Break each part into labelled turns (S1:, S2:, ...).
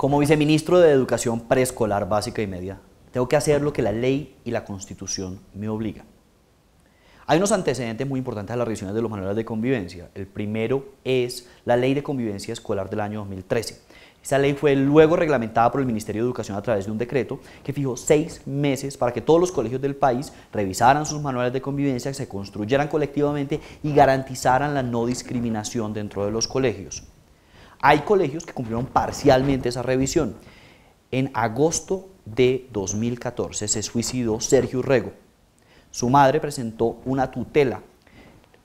S1: Como viceministro de Educación Preescolar Básica y Media, tengo que hacer lo que la ley y la Constitución me obligan. Hay unos antecedentes muy importantes a las revisiones de los manuales de convivencia. El primero es la Ley de Convivencia Escolar del año 2013. Esa ley fue luego reglamentada por el Ministerio de Educación a través de un decreto que fijó seis meses para que todos los colegios del país revisaran sus manuales de convivencia, se construyeran colectivamente y garantizaran la no discriminación dentro de los colegios. Hay colegios que cumplieron parcialmente esa revisión. En agosto de 2014 se suicidó Sergio Urrego. Su madre presentó una tutela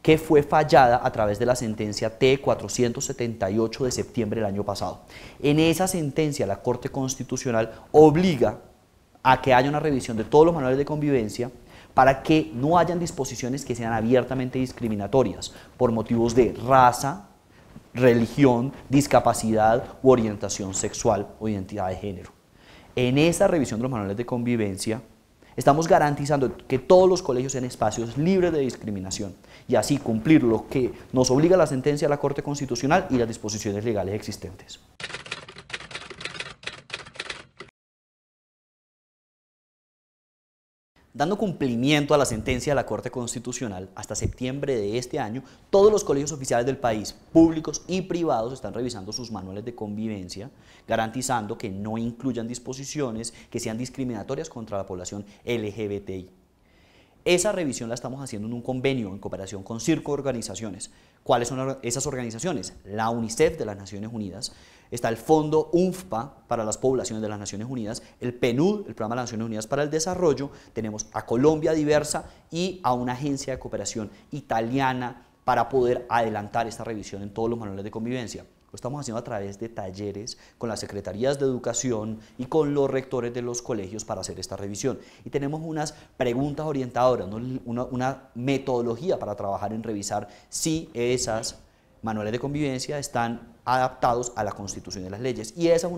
S1: que fue fallada a través de la sentencia T478 de septiembre del año pasado. En esa sentencia la Corte Constitucional obliga a que haya una revisión de todos los manuales de convivencia para que no hayan disposiciones que sean abiertamente discriminatorias por motivos de raza, religión, discapacidad u orientación sexual o identidad de género. En esa revisión de los manuales de convivencia, estamos garantizando que todos los colegios sean espacios libres de discriminación y así cumplir lo que nos obliga la sentencia de la Corte Constitucional y las disposiciones legales existentes. Dando cumplimiento a la sentencia de la Corte Constitucional, hasta septiembre de este año, todos los colegios oficiales del país, públicos y privados, están revisando sus manuales de convivencia, garantizando que no incluyan disposiciones que sean discriminatorias contra la población LGBTI. Esa revisión la estamos haciendo en un convenio en cooperación con circo organizaciones. ¿Cuáles son esas organizaciones? La UNICEF de las Naciones Unidas, está el Fondo UNFPA para las poblaciones de las Naciones Unidas, el PNUD, el Programa de las Naciones Unidas para el Desarrollo, tenemos a Colombia Diversa y a una agencia de cooperación italiana para poder adelantar esta revisión en todos los manuales de convivencia. Lo estamos haciendo a través de talleres con las secretarías de educación y con los rectores de los colegios para hacer esta revisión. Y tenemos unas preguntas orientadoras, una, metodología para trabajar en revisar si esos manuales de convivencia están adaptados a la constitución y las leyes. Y esa es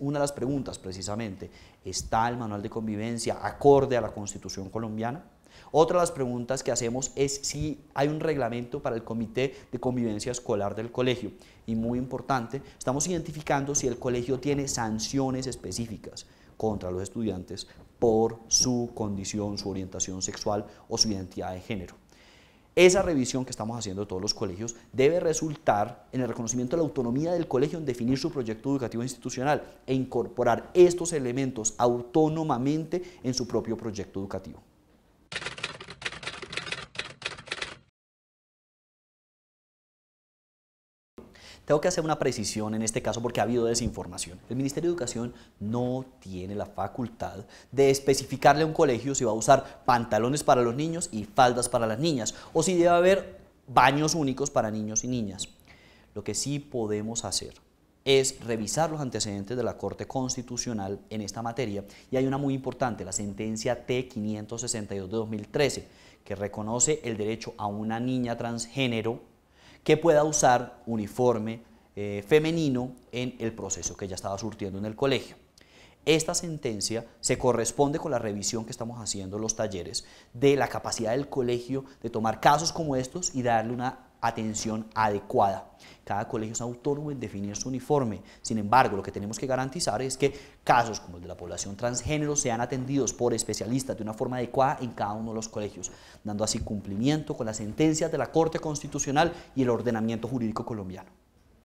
S1: una, de las preguntas precisamente. ¿Está el manual de convivencia acorde a la constitución colombiana? Otra de las preguntas que hacemos es si hay un reglamento para el comité de convivencia escolar del colegio. Y muy importante, estamos identificando si el colegio tiene sanciones específicas contra los estudiantes por su condición, su orientación sexual o su identidad de género. Esa revisión que estamos haciendo todos los colegios debe resultar en el reconocimiento de la autonomía del colegio en definir su proyecto educativo institucional e incorporar estos elementos autónomamente en su propio proyecto educativo. Tengo que hacer una precisión en este caso porque ha habido desinformación. El Ministerio de Educación no tiene la facultad de especificarle a un colegio si va a usar pantalones para los niños y faldas para las niñas o si debe haber baños únicos para niños y niñas. Lo que sí podemos hacer es revisar los antecedentes de la Corte Constitucional en esta materia y hay una muy importante, la sentencia T562 de 2013, que reconoce el derecho a una niña transgénero que pueda usar uniforme eh, femenino en el proceso que ya estaba surtiendo en el colegio. Esta sentencia se corresponde con la revisión que estamos haciendo los talleres de la capacidad del colegio de tomar casos como estos y darle una atención adecuada. Cada colegio es autónomo en definir su uniforme. Sin embargo, lo que tenemos que garantizar es que casos como el de la población transgénero sean atendidos por especialistas de una forma adecuada en cada uno de los colegios, dando así cumplimiento con las sentencias de la Corte Constitucional y el ordenamiento jurídico colombiano.